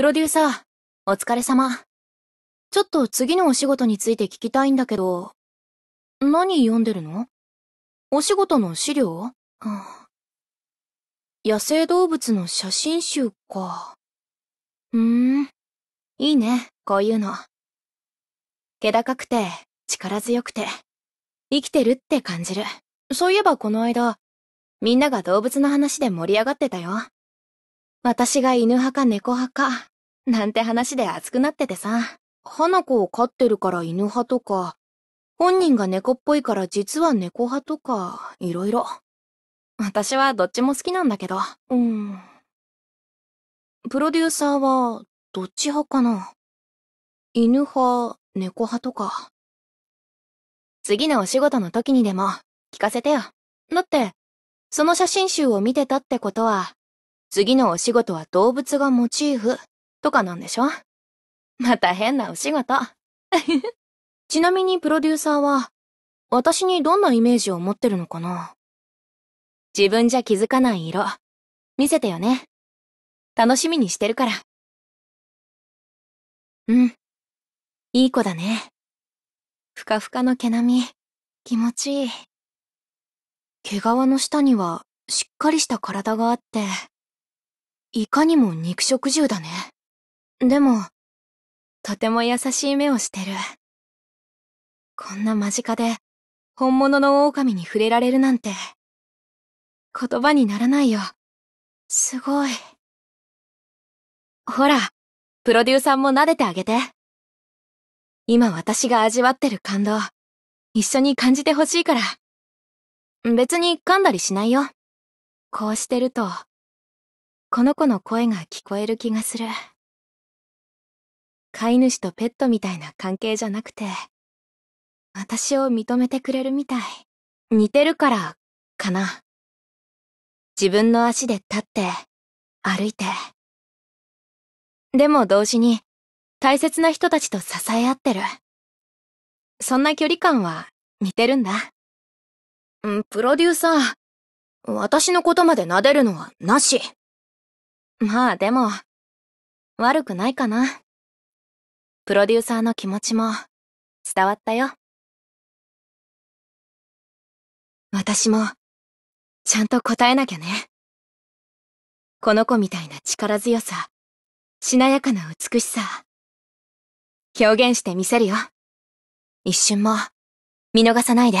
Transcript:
プロデューサー、お疲れ様。ちょっと次のお仕事について聞きたいんだけど、何読んでるのお仕事の資料、はあ、野生動物の写真集か。うーん、いいね、こういうの。気高くて、力強くて、生きてるって感じる。そういえばこの間、みんなが動物の話で盛り上がってたよ。私が犬派か猫派か、なんて話で熱くなっててさ。花子を飼ってるから犬派とか、本人が猫っぽいから実は猫派とか、いろいろ。私はどっちも好きなんだけど。うん。プロデューサーは、どっち派かな犬派、猫派とか。次のお仕事の時にでも、聞かせてよ。だって、その写真集を見てたってことは、次のお仕事は動物がモチーフとかなんでしょまた変なお仕事。ちなみにプロデューサーは、私にどんなイメージを持ってるのかな自分じゃ気づかない色、見せてよね。楽しみにしてるから。うん。いい子だね。ふかふかの毛並み、気持ちいい。毛皮の下にはしっかりした体があって、いかにも肉食獣だね。でも、とても優しい目をしてる。こんな間近で、本物の狼に触れられるなんて、言葉にならないよ。すごい。ほら、プロデューサーも撫でてあげて。今私が味わってる感動、一緒に感じてほしいから。別に噛んだりしないよ。こうしてると、この子の声が聞こえる気がする。飼い主とペットみたいな関係じゃなくて、私を認めてくれるみたい。似てるから、かな。自分の足で立って、歩いて。でも同時に、大切な人たちと支え合ってる。そんな距離感は似てるんだ。ん、プロデューサー、私のことまで撫でるのはなし。まあでも、悪くないかな。プロデューサーの気持ちも伝わったよ。私も、ちゃんと答えなきゃね。この子みたいな力強さ、しなやかな美しさ、表現してみせるよ。一瞬も、見逃さないで。